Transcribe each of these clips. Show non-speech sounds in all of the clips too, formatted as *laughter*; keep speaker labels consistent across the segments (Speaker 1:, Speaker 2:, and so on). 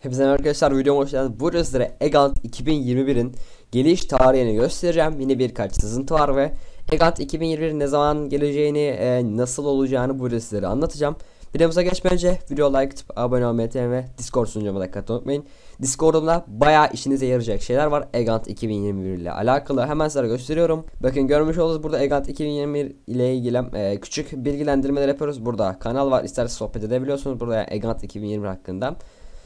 Speaker 1: Hepinize arkadaşlar videoma hoş geldiniz. Bu sizlere Egant 2021'in geliş tarihini göstereceğim. Yine birkaç sızıntı var ve Egant 2021 ne zaman geleceğini, e, nasıl olacağını burada sizlere anlatacağım. Videomuza geçmeden önce video like atıp abone olmayı ve Discord sunucuma dikkat katılmayı unutmayın. Discord'umda bayağı işinize yarayacak şeyler var Egant 2021 ile alakalı. Hemen size gösteriyorum. Bakın görmüş olduğunuz burada Egant 2021 ile ilgili e, küçük bilgilendirmeler yapıyoruz. Burada kanal var isterseniz sohbet edebiliyorsunuz. Burada Egant 2021 hakkında.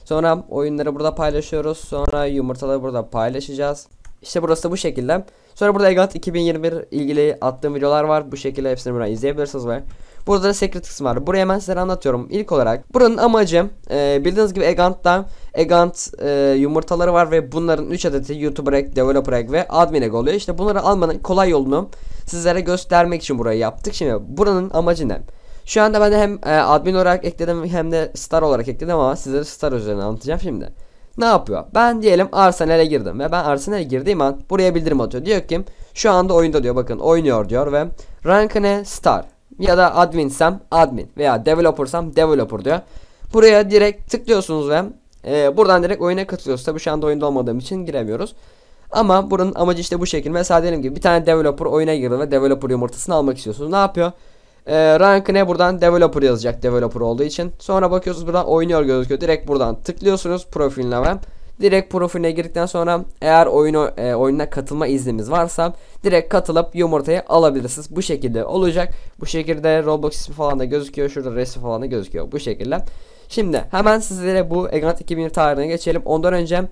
Speaker 1: Sonra oyunları burada paylaşıyoruz. Sonra yumurtaları burada paylaşacağız. İşte burası da bu şekilde. Sonra burada Egat 2021 ilgili attığım videolar var. Bu şekilde hepsini buradan izleyebilirsiniz ve Burada da secret kısmı var. Buraya hemen size anlatıyorum. İlk olarak buranın amacı e, bildiğiniz gibi Egant'ta Egant e, yumurtaları var ve bunların 3 adeti YouTuber Egg, Developer Egg ve Admin Egg oluyor. İşte bunları almanın kolay yolunu sizlere göstermek için burayı yaptık. Şimdi buranın amacı ne? Şu anda ben de hem e, admin olarak ekledim hem de star olarak ekledim ama sizlere star üzerine anlatacağım şimdi. Ne yapıyor? Ben diyelim Arsenal'e girdim ve ben Arsenal'e girdiğim an buraya bildirim atıyor. Diyor ki şu anda oyunda diyor bakın oynuyor diyor ve rankine star ya da adminsem admin veya developersam developer diyor. Buraya direkt tıklıyorsunuz ve e, buradan direkt oyuna katılıyoruz. Tabi şu anda oyunda olmadığım için giremiyoruz. Ama bunun amacı işte bu şekilde. Mesela diyelim ki bir tane developer oyuna girdi ve developer yumurtasını almak istiyorsunuz. Ne yapıyor? E, ee, rankine buradan developer yazacak developer olduğu için. Sonra bakıyorsunuz buradan oynuyor gözüküyor. Direkt buradan tıklıyorsunuz profiline ve direkt profiline girdikten sonra eğer oyunu e, oyuna katılma iznimiz varsa direkt katılıp yumurtayı alabilirsiniz. Bu şekilde olacak. Bu şekilde Roblox ismi falan da gözüküyor. Şurada resim falan da gözüküyor. Bu şekilde. Şimdi hemen sizlere bu Egant 2000 tarihine geçelim. Ondan önce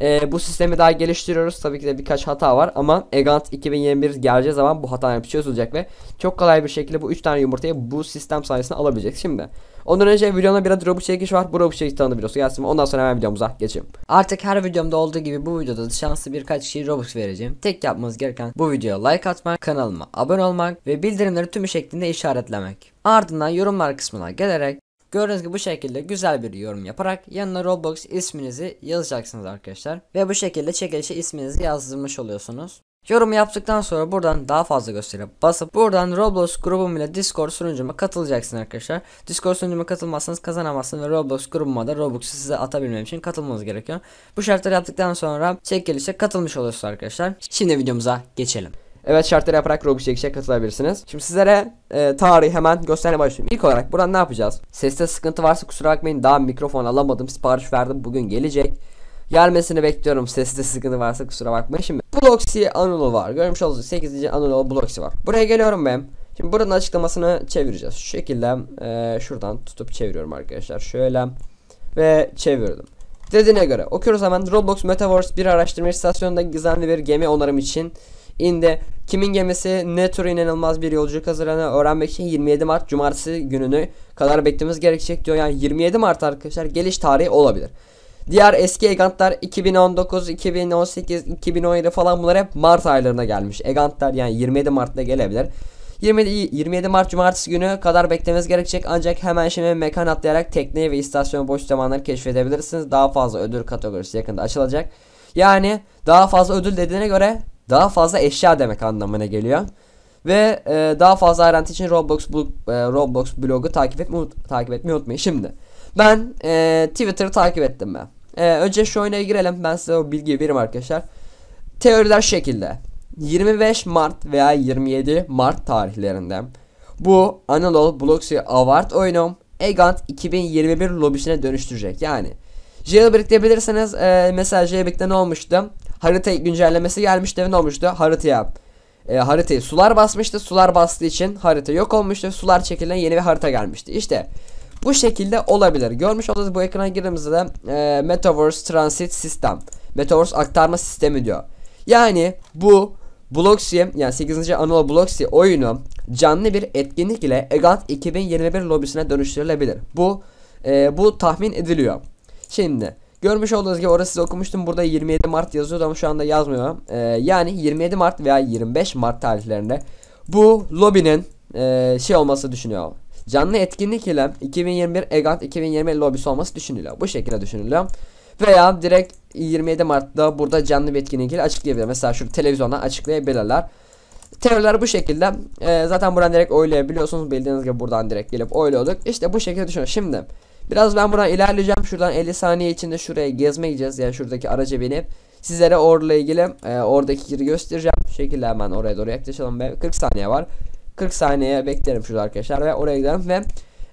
Speaker 1: e, bu sistemi daha geliştiriyoruz. Tabii ki de birkaç hata var ama Egant 2021 geleceği zaman bu hataları çözülecek ve çok kolay bir şekilde bu 3 tane yumurtayı bu sistem sayesinde alabilecek. Şimdi Ondan önce videomda biraz robot çekiş var. Bu robot çekiş tanıtım videosu gelsin. Ondan sonra hemen videomuza geçelim. Artık her videomda olduğu gibi bu videoda şanslı birkaç kişiye Robux vereceğim. Tek yapmanız gereken bu videoya like atmak, kanalıma abone olmak ve bildirimleri tüm şeklinde işaretlemek. Ardından yorumlar kısmına gelerek Gördüğünüz gibi bu şekilde güzel bir yorum yaparak yanına Roblox isminizi yazacaksınız arkadaşlar. Ve bu şekilde çekilişe isminizi yazdırmış oluyorsunuz. Yorumu yaptıktan sonra buradan daha fazla göstere basıp buradan Roblox grubum ile Discord sunucuma katılacaksın arkadaşlar. Discord sunucuma katılmazsanız kazanamazsın ve Roblox grubuma da Robux'u size atabilmem için katılmanız gerekiyor. Bu şartları yaptıktan sonra çekilişe katılmış oluyorsunuz arkadaşlar. Şimdi videomuza geçelim. Evet şartları yaparak Robi çekişe katılabilirsiniz. Şimdi sizlere e, tarihi hemen göstermeye başlıyorum. İlk olarak buradan ne yapacağız? Seste sıkıntı varsa kusura bakmayın daha mikrofon alamadım. Sipariş verdim bugün gelecek. Gelmesini bekliyorum. Seste sıkıntı varsa kusura bakmayın. Şimdi Bloxy Anulu var. Görmüş olduğunuz 8. Anulu Bloxy var. Buraya geliyorum ben. Şimdi buranın açıklamasını çevireceğiz. Şu şekilde e, şuradan tutup çeviriyorum arkadaşlar. Şöyle ve çevirdim. Dediğine göre okuyoruz hemen Roblox Metaverse bir araştırma istasyonunda gizemli bir gemi onarım için indi. Kimin gemisi ne tür inanılmaz bir yolculuk hazırlanı öğrenmek için 27 Mart Cumartesi gününü kadar beklememiz gerekecek diyor. Yani 27 Mart arkadaşlar geliş tarihi olabilir. Diğer eski egantlar 2019, 2018, 2017 falan bunlar hep Mart aylarına gelmiş. Egantlar yani 27 Mart'ta gelebilir. 27, 27 Mart Cumartesi günü kadar beklemeniz gerekecek ancak hemen şimdi mekan atlayarak tekneyi ve istasyonu boş zamanları keşfedebilirsiniz. Daha fazla ödül kategorisi yakında açılacak. Yani daha fazla ödül dediğine göre daha fazla eşya demek anlamına geliyor. Ve e, daha fazla ayrıntı için Roblox bu, e, Roblox blogu takip etmeyi takip etmeyi unutmayın. Şimdi ben e, Twitter'ı takip ettim ben. E, önce şu oyuna girelim. Ben size o bilgiyi veririm arkadaşlar. Teoriler şekilde. 25 Mart veya 27 Mart tarihlerinde bu Analog Bloxy Award oyunu Egant 2021 lobisine dönüştürecek. Yani jailbreakleyebilirseniz e, mesela jailbreak'te ne olmuştu? harita güncellemesi gelmişti ve ne olmuştu? Haritaya e, haritayı sular basmıştı. Sular bastığı için harita yok olmuştu. Sular çekilen yeni bir harita gelmişti. işte bu şekilde olabilir. Görmüş olduğunuz bu ekrana girdiğimizde e, Metaverse Transit System. Metaverse aktarma sistemi diyor. Yani bu Bloxy yani 8. Anıl Bloxy oyunu canlı bir etkinlik ile EGAT 2021 lobisine dönüştürülebilir. Bu e, bu tahmin ediliyor. Şimdi Görmüş olduğunuz gibi orası size okumuştum. Burada 27 Mart yazıyordu ama şu anda yazmıyor. Ee, yani 27 Mart veya 25 Mart tarihlerinde bu lobinin e, şey olması düşünüyor. Canlı etkinlik ile 2021 EGAT 2020 lobisi olması düşünülüyor. Bu şekilde düşünülüyor. Veya direkt 27 Mart'ta burada canlı bir etkinlik ile açıklayabilir. Mesela şu televizyona açıklayabilirler. Teoriler bu şekilde. Ee, zaten buradan direkt oylayabiliyorsunuz. Bildiğiniz gibi buradan direkt gelip oyluyorduk. İşte bu şekilde düşünün. Şimdi Biraz ben buradan ilerleyeceğim. Şuradan 50 saniye içinde şuraya gezmeyeceğiz. Yani şuradaki araca binip sizlere orla ilgili e, oradaki yeri göstereceğim. Şu şekilde hemen oraya doğru yaklaşalım ve 40 saniye var. 40 saniye beklerim şurada arkadaşlar ve oraya gidelim ve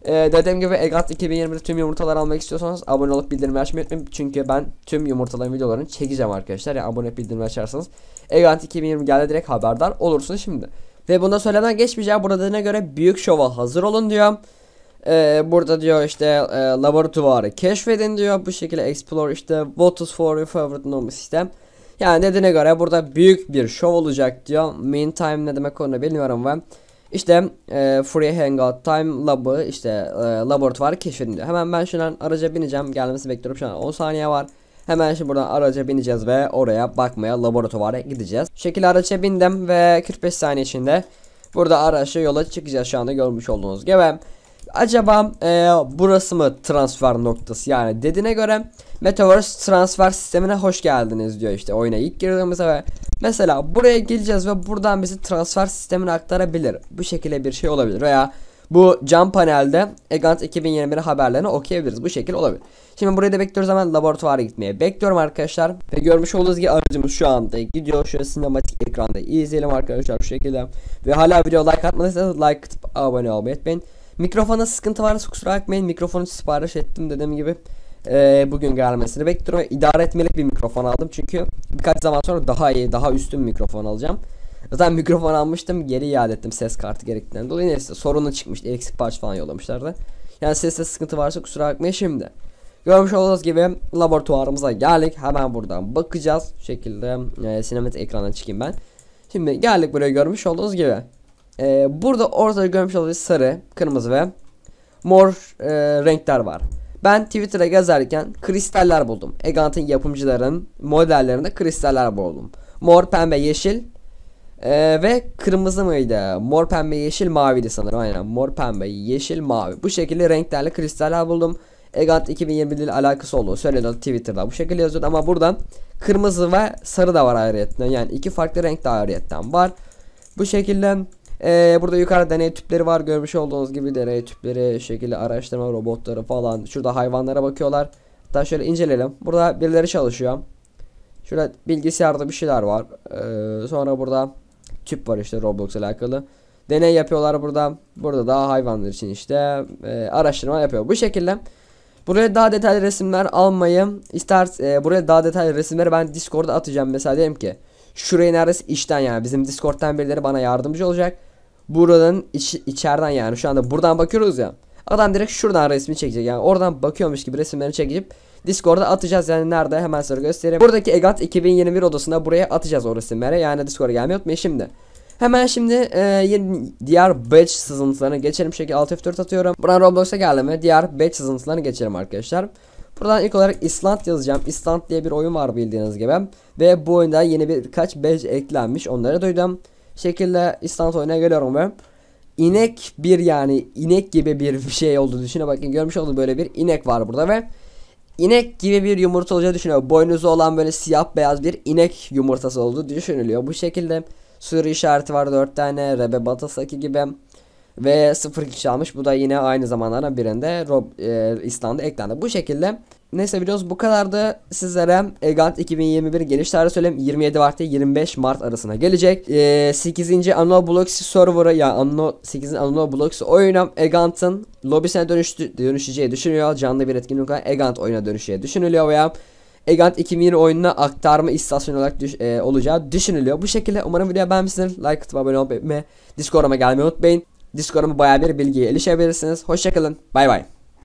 Speaker 1: ee, dediğim gibi Egat 2020'de tüm yumurtalar almak istiyorsanız abone olup bildirimleri açmayı unutmayın. Çünkü ben tüm yumurtaların videolarını çekeceğim arkadaşlar. Yani abone olup bildirimleri açarsanız Egat 2020 geldi direkt haberdar olursunuz şimdi. Ve bundan söylemeden geçmeyeceğim. Burada dediğine göre büyük şova hazır olun diyor. Ee, burada diyor işte e, laboratuvarı keşfedin diyor. Bu şekilde explore işte what is for your favorite normal sistem. Yani dediğine göre burada büyük bir show olacak diyor. Meantime ne demek onu bilmiyorum ben. İşte e, Free Hangout Time Lab'ı işte e, laboratuvarı keşfedin diyor. Hemen ben şuradan araca bineceğim. Gelmesi bekliyorum şu an 10 saniye var. Hemen şimdi buradan araca bineceğiz ve oraya bakmaya laboratuvara gideceğiz. Şekil araca bindim ve 45 saniye içinde burada araçla yola çıkacağız şu anda görmüş olduğunuz gibi. Acaba e, burası mı transfer noktası yani dediğine göre Metaverse transfer sistemine hoş geldiniz diyor işte oyuna ilk girdiğimizde ve mesela buraya geleceğiz ve buradan bizi transfer sistemine aktarabilir. Bu şekilde bir şey olabilir veya bu cam panelde Egant 2021 haberlerini okuyabiliriz. Bu şekilde olabilir. Şimdi burayı da bekliyoruz hemen laboratuvara gitmeye. Bekliyorum arkadaşlar. Ve görmüş olduğunuz gibi aracımız şu anda gidiyor. Şöyle sinematik ekranda izleyelim arkadaşlar bu şekilde. Ve hala video like atmadıysanız like atıp abone olmayı unutmayın. Mikrofona sıkıntı varsa kusura bakmayın. Mikrofonu sipariş ettim dediğim gibi. Ee, bugün gelmesini bekliyorum. İdare etmelik bir mikrofon aldım çünkü birkaç zaman sonra daha iyi, daha üstün mikrofon alacağım. Zaten *laughs* mikrofon almıştım geri iade ettim ses kartı gerektiğinden dolayı neyse sorunu çıkmış eksik parça falan yollamışlardı. Yani seste sıkıntı varsa kusura bakmayın şimdi. Görmüş olduğunuz gibi laboratuvarımıza geldik hemen buradan bakacağız. Şu şekilde e, sinematik ekrana çıkayım ben. Şimdi geldik buraya görmüş olduğunuz gibi. Ee, burada ortada görmüş olduğunuz sarı, kırmızı ve mor e, renkler var. Ben Twitter'a gezerken kristaller buldum. Egant'ın yapımcıların modellerinde kristaller buldum. Mor, pembe, yeşil ee, ve kırmızı mıydı? Mor, pembe, yeşil, maviydi sanırım. Aynen mor, pembe, yeşil, mavi. Bu şekilde renklerle kristaller buldum. Egant 2020 ile alakası olduğu söyleniyor Twitter'da. Bu şekilde yazıyordu ama burada kırmızı ve sarı da var ayrıyetten. Yani iki farklı renk de ayrıyetten var. Bu şekilde ee, burada yukarıda deney tüpleri var. Görmüş olduğunuz gibi deney tüpleri, şekilde araştırma robotları falan. Şurada hayvanlara bakıyorlar. Hatta şöyle inceleyelim. Burada birileri çalışıyor. Şurada bilgisayarda bir şeyler var. Ee, sonra burada tüp var işte Roblox alakalı. Deney yapıyorlar burada. Burada daha hayvanlar için işte e, araştırma yapıyor. Bu şekilde. Buraya daha detaylı resimler almayı ister e, buraya daha detaylı resimleri ben Discord'a atacağım. Mesela diyelim ki şurayı neredeyse işten yani bizim Discord'dan birileri bana yardımcı olacak. Buradan iç, içeriden yani şu anda buradan bakıyoruz ya. Adam direkt şuradan resmi çekecek yani oradan bakıyormuş gibi resimleri çekip Discord'a atacağız yani nerede hemen size göstereyim. Buradaki EGAT 2021 odasında buraya atacağız o resimleri yani Discord'a gelmiyor mu şimdi. Hemen şimdi e, yeni, diğer batch sızıntılarına geçelim. Şekil alt F4 atıyorum. Buradan Roblox'a geldim ve diğer batch sızıntılarına geçelim arkadaşlar. Buradan ilk olarak Island yazacağım. Island diye bir oyun var bildiğiniz gibi. Ve bu oyunda yeni birkaç badge eklenmiş. Onları duydum şekilde instantane'a geliyorum ve inek bir yani inek gibi bir şey olduğunu düşüne bakın görmüş olduğunuz böyle bir inek var burada ve inek gibi bir yumurta olacağı düşünüyor. Boynuzu olan böyle siyah beyaz bir inek yumurtası olduğu düşünülüyor. Bu şekilde sürü işareti var 4 tane Rebe Batasaki gibi ve 0 kişi almış. Bu da yine aynı zamanlarda birinde Rob, e, İslam'da eklendi. Bu şekilde Neyse biliyoruz bu kadar da sizlere Egant 2021 geliş tarihi söyleyeyim 27 Mart 25 Mart arasına gelecek. Ee, 8. Anno Blocks server'ı ya yani Anno 8. Anno Blocks oyunu Egant'ın lobisine dönüştü, dönüşeceği düşünülüyor. Canlı bir etkinlik olan Egant oyuna dönüşeceği düşünülüyor veya Egant 2020 oyununa aktarma istasyonu olarak düş, e, olacağı düşünülüyor. Bu şekilde umarım video beğenmişsiniz. Like atıp abone olmayı, Discord'uma gelmeyi unutmayın. Discord'a bayağı bir bilgiye erişebilirsiniz. Hoşçakalın. Bay bay.